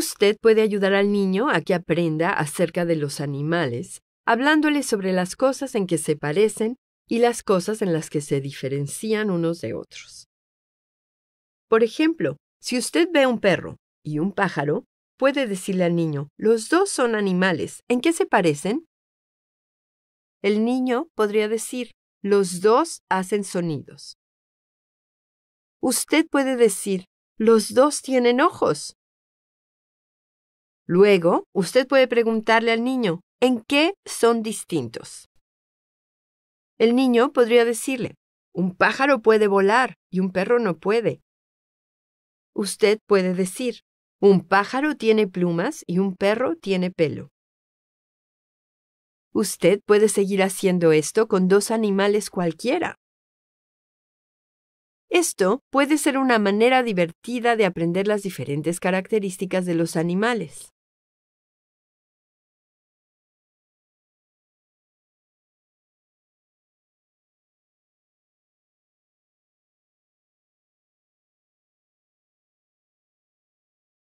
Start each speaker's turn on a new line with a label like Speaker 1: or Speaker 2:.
Speaker 1: Usted puede ayudar al niño a que aprenda acerca de los animales, hablándole sobre las cosas en que se parecen y las cosas en las que se diferencian unos de otros. Por ejemplo, si usted ve un perro y un pájaro, puede decirle al niño, los dos son animales, ¿en qué se parecen? El niño podría decir, los dos hacen sonidos. Usted puede decir, los dos tienen ojos. Luego, usted puede preguntarle al niño, ¿en qué son distintos? El niño podría decirle, un pájaro puede volar y un perro no puede. Usted puede decir, un pájaro tiene plumas y un perro tiene pelo. Usted puede seguir haciendo esto con dos animales cualquiera. Esto puede ser una manera divertida de aprender las diferentes características de los animales.